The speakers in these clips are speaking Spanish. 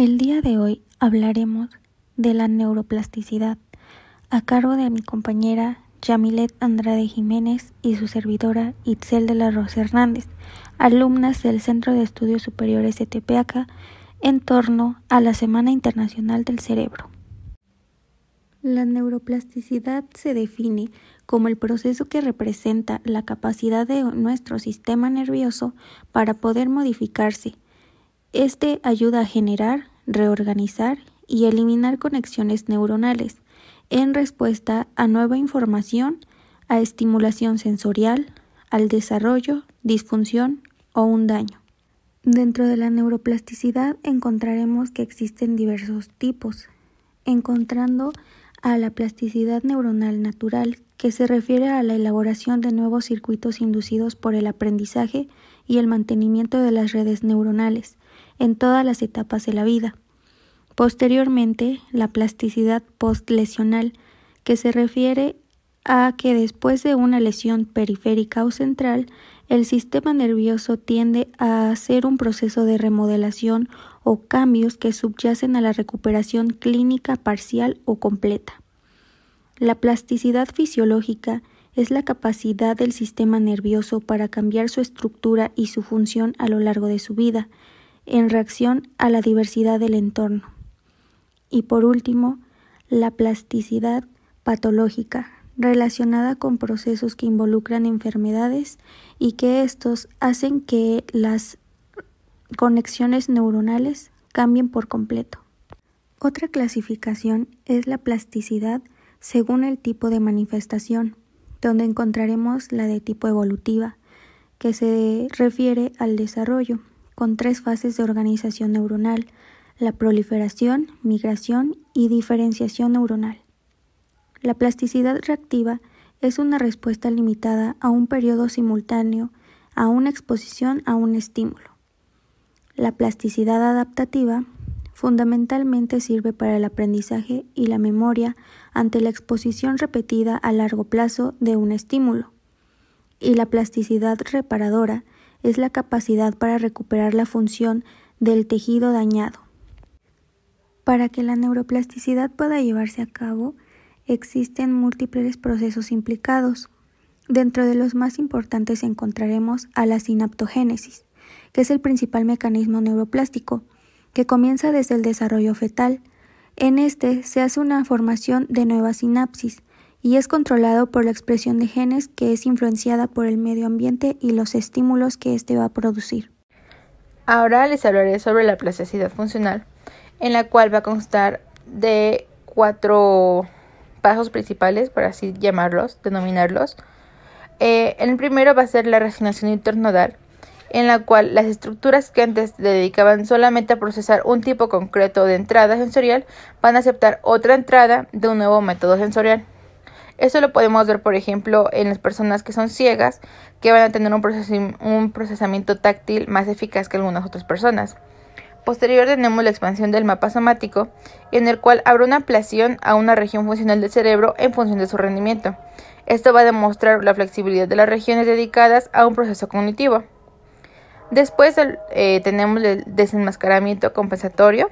El día de hoy hablaremos de la neuroplasticidad a cargo de mi compañera Yamilet Andrade Jiménez y su servidora Itzel de la Rosa Hernández, alumnas del Centro de Estudios Superiores de en torno a la Semana Internacional del Cerebro. La neuroplasticidad se define como el proceso que representa la capacidad de nuestro sistema nervioso para poder modificarse, este ayuda a generar, reorganizar y eliminar conexiones neuronales en respuesta a nueva información, a estimulación sensorial, al desarrollo, disfunción o un daño. Dentro de la neuroplasticidad encontraremos que existen diversos tipos, encontrando a la plasticidad neuronal natural, que se refiere a la elaboración de nuevos circuitos inducidos por el aprendizaje y el mantenimiento de las redes neuronales en todas las etapas de la vida. Posteriormente, la plasticidad postlesional, que se refiere a que después de una lesión periférica o central, el sistema nervioso tiende a hacer un proceso de remodelación o cambios que subyacen a la recuperación clínica parcial o completa. La plasticidad fisiológica es la capacidad del sistema nervioso para cambiar su estructura y su función a lo largo de su vida, en reacción a la diversidad del entorno. Y por último, la plasticidad patológica, relacionada con procesos que involucran enfermedades y que estos hacen que las conexiones neuronales cambien por completo. Otra clasificación es la plasticidad según el tipo de manifestación donde encontraremos la de tipo evolutiva, que se refiere al desarrollo, con tres fases de organización neuronal, la proliferación, migración y diferenciación neuronal. La plasticidad reactiva es una respuesta limitada a un periodo simultáneo, a una exposición a un estímulo. La plasticidad adaptativa fundamentalmente sirve para el aprendizaje y la memoria ante la exposición repetida a largo plazo de un estímulo. Y la plasticidad reparadora es la capacidad para recuperar la función del tejido dañado. Para que la neuroplasticidad pueda llevarse a cabo, existen múltiples procesos implicados. Dentro de los más importantes encontraremos a la sinaptogénesis, que es el principal mecanismo neuroplástico, que comienza desde el desarrollo fetal. En este se hace una formación de nuevas sinapsis y es controlado por la expresión de genes que es influenciada por el medio ambiente y los estímulos que éste va a producir. Ahora les hablaré sobre la plasticidad funcional, en la cual va a constar de cuatro pasos principales, por así llamarlos, denominarlos. Eh, el primero va a ser la resinación internodal, en la cual las estructuras que antes se dedicaban solamente a procesar un tipo concreto de entrada sensorial van a aceptar otra entrada de un nuevo método sensorial. Esto lo podemos ver, por ejemplo, en las personas que son ciegas, que van a tener un, procesamiento táctil más eficaz que algunas otras personas. Posterior tenemos la expansión del mapa somático, en el cual habrá una ampliación a una región funcional del cerebro en función de su rendimiento. Esto va a demostrar la flexibilidad de las regiones dedicadas a un proceso cognitivo. Después eh, tenemos el desenmascaramiento compensatorio.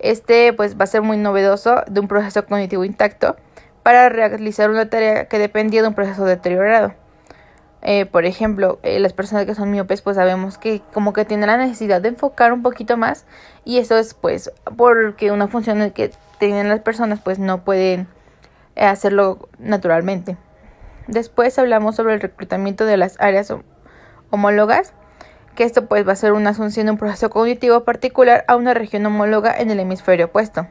Este pues va a ser muy novedoso de un proceso cognitivo intacto para realizar una tarea que dependía de un proceso deteriorado. Eh, por ejemplo, eh, las personas que son miopes pues sabemos que como que tienen la necesidad de enfocar un poquito más y eso es pues porque una función que tienen las personas pues no pueden hacerlo naturalmente. Después hablamos sobre el reclutamiento de las áreas homólogas que esto pues va a ser una asunción de un proceso cognitivo particular a una región homóloga en el hemisferio opuesto.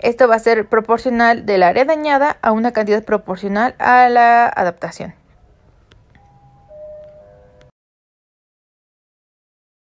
Esto va a ser proporcional del área dañada a una cantidad proporcional a la adaptación.